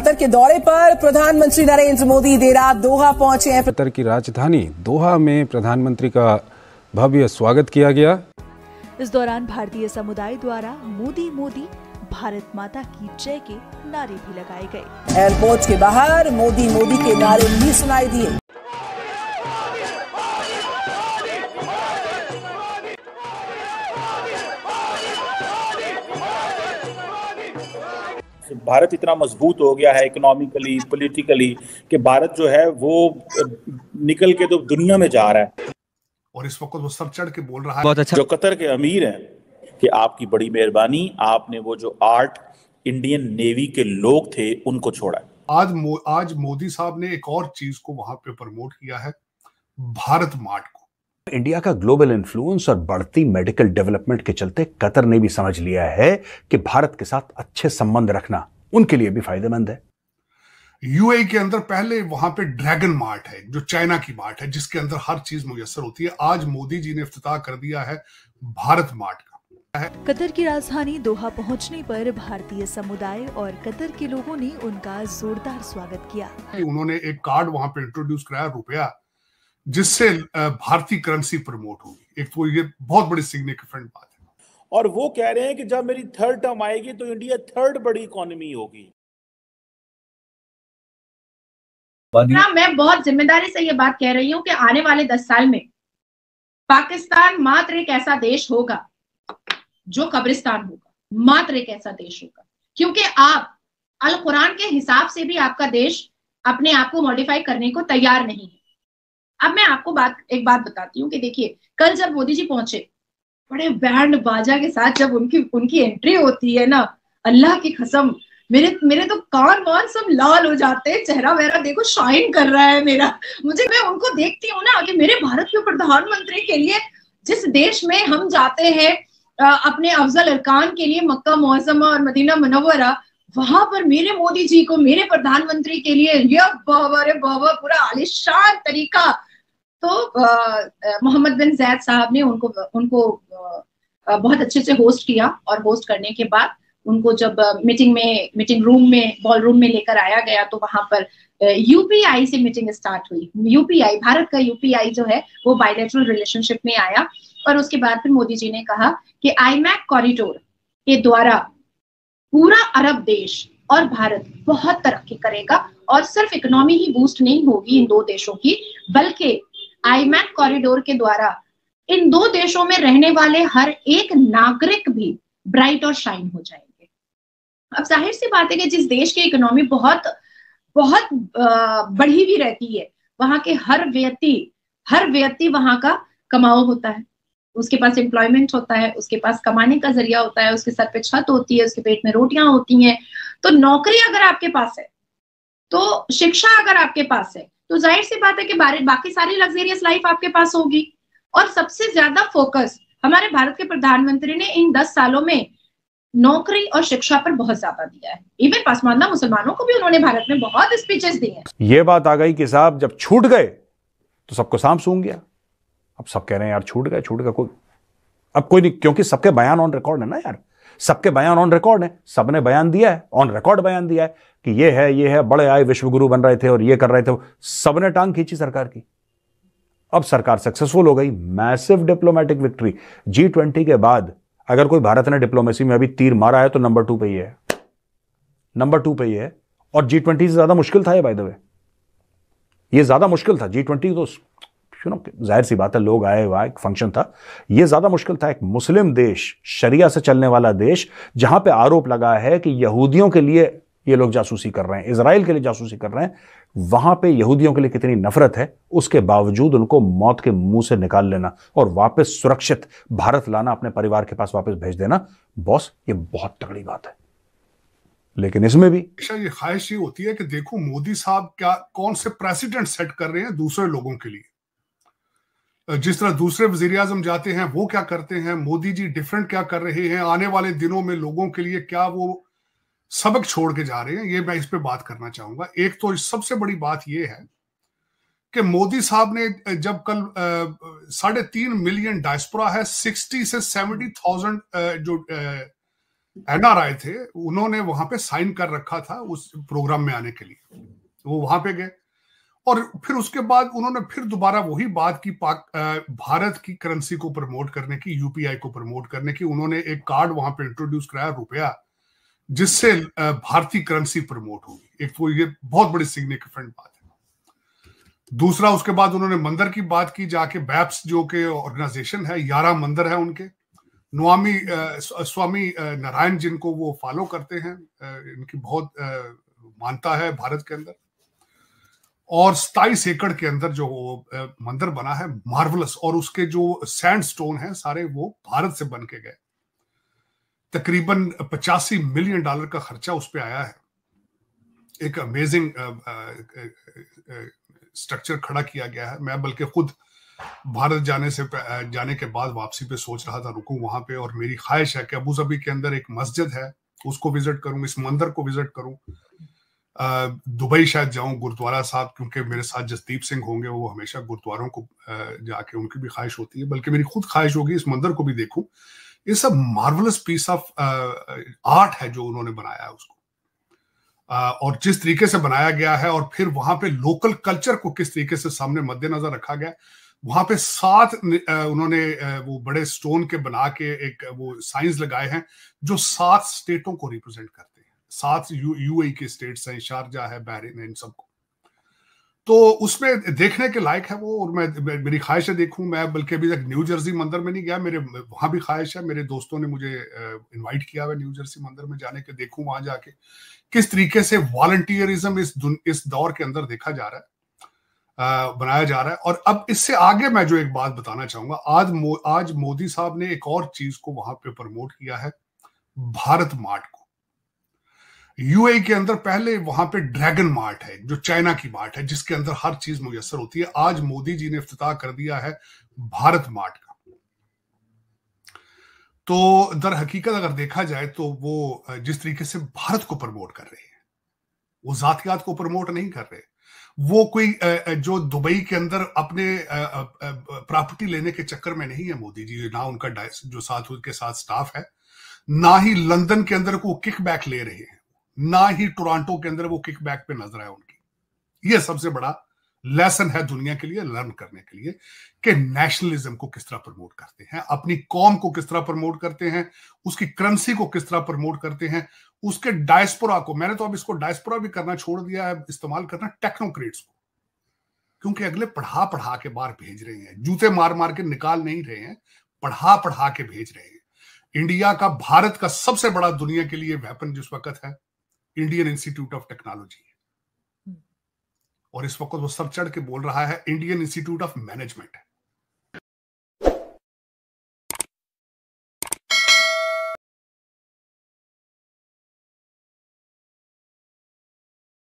Qatar के दौरे पर प्रधानमंत्री नरेंद्र मोदी देर रात दोहा पहुंचे हैं कतर की राजधानी दोहा में प्रधानमंत्री का भव्य स्वागत किया गया इस दौरान भारतीय समुदाय द्वारा मोदी मोदी भारत माता की जय के नारे भी लगाए गए एयरपोर्ट के बाहर मोदी मोदी के नारे भी सुनाई दिए भारत इतना मजबूत हो गया है इकोनॉमिकली पॉलिटिकली कि भारत जो है वो निकल के तो दुनिया में जा रहा है और इस वक्त वो सब चढ़ के बोल रहा है बहुत अच्छा जो कतर के अमीर हैं कि आपकी बड़ी मेहरबानी आपने वो जो आर्ट इंडियन नेवी के लोग थे उनको छोड़ा आज मो, आज मोदी साहब ने एक और चीज को वहां पे प्रमोट किया है भारत मार्ट को इंडिया का ग्लोबल इन्फ्लुएंस और बढ़ती मेडिकल डेवलपमेंट के चलते कतर ने भी समझ लिया है कि भारत के साथ अच्छे संबंध रखना उनके लिए भी फायदेमंद है यूए के अंदर पहले वहां पे ड्रैगन मार्ट है जो चाइना की मार्ट है जिसके अंदर हर चीज मुयसर होती है आज मोदी जी ने अफ्ताह कर दिया है भारत मार्ट का कतर की राजधानी दोहा पहुंचने पर भारतीय समुदाय और कतर के लोगों ने उनका जोरदार स्वागत किया उन्होंने एक कार्ड वहां पे इंट्रोड्यूस कराया रुपया जिससे भारतीय करेंसी प्रमोट होगी एक तो ये बहुत बड़ी सिग्निफिकेंट बात है और वो कह रहे हैं कि जब मेरी थर्ड टर्म आएगी तो इंडिया थर्ड बड़ी इकोनॉमी होगी हाँ, मैं बहुत जिम्मेदारी से ये बात कह रही हूँ कि आने वाले दस साल में पाकिस्तान मात्र एक ऐसा देश होगा जो कब्रिस्तान होगा मात्र एक ऐसा देश होगा क्योंकि आप अल कुरान के हिसाब से भी आपका देश अपने आप को मॉडिफाई करने को तैयार नहीं है अब मैं आपको बात एक बात बताती हूँ कि देखिए कल जब मोदी जी पहुंचे बड़े बैंड बाजा के साथ जब उनकी उनकी एंट्री होती है ना अल्लाह की कसम मेरे मेरे तो कान वान सब लाल हो जाते हैं चेहरा वहरा देखो शाइन कर रहा है मेरा मुझे मैं उनको देखती हूँ ना कि मेरे भारत के प्रधानमंत्री के लिए जिस देश में हम जाते हैं अपने अफजल अरकान के लिए मक्का मुआजमा और मदीना मनवरा वहां पर मेरे मोदी जी को मेरे प्रधानमंत्री के लिए बाबा रे बाबा पूरा आलिशान तरीका तो मोहम्मद बिन जैद साहब ने उनको उनको बहुत अच्छे से होस्ट किया और होस्ट करने के बाद उनको जब मीटिंग में मीटिंग रूम में बॉल रूम में लेकर आया गया तो वहां पर यूपीआई से मीटिंग स्टार्ट हुई यूपीआई भारत का यूपीआई जो है वो बायोलेटरल रिलेशनशिप में आया और उसके बाद फिर मोदी जी ने कहा कि आईमैक कॉरिडोर के द्वारा पूरा अरब देश और भारत बहुत तरक्की करेगा और सिर्फ इकोनॉमी ही बूस्ट नहीं होगी इन दो देशों की बल्कि आईमैक कॉरिडोर के द्वारा इन दो देशों में रहने वाले हर एक नागरिक भी ब्राइट और शाइन हो जाएंगे अब जाहिर सी बात है कि जिस देश की इकोनॉमी बहुत बहुत बढ़ी हुई रहती है वहां के हर व्यक्ति हर व्यक्ति वहां का कमाओ होता है उसके पास एम्प्लॉयमेंट होता है उसके पास कमाने का जरिया होता है उसके सर पे छत होती है उसके पेट में रोटियां होती हैं तो नौकरी अगर आपके पास है तो शिक्षा अगर आपके पास है तो जाहिर सी बात है कि बाकी सारी लग्जेरियस लाइफ आपके पास होगी और सबसे ज्यादा फोकस हमारे भारत के प्रधानमंत्री ने इन दस सालों में नौकरी और शिक्षा पर बहुत ज्यादा दिया है इवन पसमानदा मुसलमानों को भी उन्होंने भारत में बहुत स्पीचेस दी हैं ये बात आ गई कि साहब जब छूट गए तो सबको सांप सूंग गया अब सब कह रहे हैं यार छूट गए छूट गए कोई अब कोई नहीं क्योंकि सबके बयान ऑन रिकॉर्ड है ना यार सबके बयान ऑन रिकॉर्ड है सबने बयान दिया है ऑन रिकॉर्ड बयान दिया है कि ये है ये है बड़े आए विश्व गुरु बन रहे थे और ये कर रहे थे सबने टांग खींची सरकार की अब सरकार सक्सेसफुल हो गई massive diplomatic victory G twenty के बाद अगर कोई भारत ने डिप्लोमेसी में अभी तीर मारा है तो नंबर टू पे ही है नंबर टू पे ही है और जी ट्वेंटी से ज्यादा मुश्किल था ये बाय द वे ये ज्यादा मुश्किल था जी ट्वेंटी तो यू नो जाहिर सी बात है लोग आए हुआ एक फंक्शन था ये ज़्यादा मुश्किल था एक मुस्लिम देश शरिया से चलने वाला देश जहां पे आरोप लगा है कि यहूदियों के लिए ये लोग जासूसी कर रहे हैं इसराइल के लिए जासूसी कर रहे हैं वहां पे यहूदियों के लिए कितनी नफरत है उसके बावजूद उनको मौत के मुंह से निकाल लेना और वापस सुरक्षित भारत लाना अपने परिवार के पास वापस भेज देना बॉस ये बहुत तगड़ी बात है लेकिन इसमें भी अच्छा, ये ख्वाहिश ये होती है कि देखो मोदी साहब क्या कौन से प्रेसिडेंट सेट कर रहे हैं दूसरे लोगों के लिए जिस तरह दूसरे वजीर आजम जाते हैं वो क्या करते हैं मोदी जी डिफरेंट क्या कर रहे हैं आने वाले दिनों में लोगों के लिए क्या वो सबक छोड़ के जा रहे हैं ये मैं इस पे बात करना चाहूंगा एक तो सबसे बड़ी बात ये है कि मोदी साहब ने जब कल साढ़े तीन मिलियन डायस्पोरा है सिक्सटी से सेवेंटी थाउजेंड जो एन आर आई थे उन्होंने वहां पे साइन कर रखा था उस प्रोग्राम में आने के लिए वो वहां पे गए और फिर उसके बाद उन्होंने फिर दोबारा वही बात की पाक भारत की करेंसी को प्रमोट करने की यूपीआई को प्रमोट करने की उन्होंने एक कार्ड वहां पे इंट्रोड्यूस कराया रुपया जिससे भारतीय करेंसी प्रमोट होगी एक तो ये बहुत बड़ी सिग्निफिकेंट बात है दूसरा उसके बाद उन्होंने मंदिर की बात की जाके बैप्स जो के ऑर्गेनाइजेशन है ग्यारह मंदिर है उनके नवामी स्वामी नारायण जिनको वो फॉलो करते हैं इनकी बहुत मानता है भारत के अंदर और सताईस एकड़ के अंदर जो मंदिर बना है मार्वलस और उसके जो सैंड स्टोन है सारे वो भारत से बन के गए तकरीबन पचासी मिलियन डॉलर का खर्चा उस पर आया है एक अमेजिंग स्ट्रक्चर खड़ा किया गया है मैं बल्कि खुद भारत जाने से जाने के बाद वापसी पे सोच रहा था रुकूं वहां पे और मेरी ख्वाहिश है कि अबू धाबी के अंदर एक मस्जिद है उसको विजिट करूं इस मंदिर को विजिट करूं दुबई शायद जाऊं गुरुद्वारा साहब क्योंकि मेरे साथ जसदीप सिंह होंगे वो हमेशा गुरुद्वारों को जाके उनकी भी ख्वाहिश होती है बल्कि मेरी खुद ख्वाहिश होगी इस मंदिर को भी देखूं ये सब मार्वलस पीस ऑफ आर्ट है जो उन्होंने बनाया है उसको आ, और जिस तरीके से बनाया गया है और फिर वहां पे लोकल कल्चर को किस तरीके से सामने मद्देनजर रखा गया वहां पे सात उन्होंने वो बड़े स्टोन के बना के एक वो साइंस लगाए हैं जो सात स्टेटों को रिप्रेजेंट करते हैं सात यू यूएई e के स्टेट्स हैं शारजा है बहरीन है इन सबको तो उसमें देखने के लायक है वो और मैं मेरी ख्वाहिश है देखूं मैं बल्कि अभी तक न्यू जर्सी मंदिर में नहीं गया मेरे वहां भी ख्वाहिश है मेरे दोस्तों ने मुझे इनवाइट किया हुआ न्यू जर्सी मंदिर में जाने के देखूं वहां जाके किस तरीके से वॉल्टियरिज्म इस इस दौर के अंदर देखा जा रहा है आ, बनाया जा रहा है और अब इससे आगे मैं जो एक बात बताना चाहूंगा आज मो, आज मोदी साहब ने एक और चीज को वहां पे प्रमोट किया है भारत मार्ट यूए के अंदर पहले वहां पे ड्रैगन मार्ट है जो चाइना की मार्ट है जिसके अंदर हर चीज मुयसर होती है आज मोदी जी ने अफ्ताह कर दिया है भारत मार्ट का तो दर हकीकत अगर देखा जाए तो वो जिस तरीके से भारत को प्रमोट कर रहे हैं वो जातियात को प्रमोट नहीं कर रहे वो कोई जो दुबई के अंदर अपने प्रॉपर्टी लेने के चक्कर में नहीं है मोदी जी ना उनका जो साथ उनके साथ स्टाफ है ना ही लंदन के अंदर को किक बैक ले रहे हैं ना ही टोरंटो के अंदर वो किकबैक पे नजर आए उनकी ये सबसे बड़ा लेसन है दुनिया के लिए लर्न करने के लिए कि नेशनलिज्म को किस तरह प्रमोट करते हैं अपनी कौम को किस तरह प्रमोट करते हैं उसकी करेंसी को किस तरह प्रमोट करते हैं उसके डायस्पोरा को मैंने तो अब इसको डायस्पोरा भी करना छोड़ दिया है इस्तेमाल करना टेक्नोक्रेट्स को क्योंकि अगले पढ़ा पढ़ा के बाहर भेज रहे हैं जूते मार मार के निकाल नहीं रहे हैं पढ़ा पढ़ा के भेज रहे हैं इंडिया का भारत का सबसे बड़ा दुनिया के लिए वेपन जिस वक्त है इंडियन इंस्टीट्यूट ऑफ टेक्नोलॉजी है और इस वक्त वो सर चढ़ के बोल रहा है इंडियन इंस्टीट्यूट ऑफ मैनेजमेंट है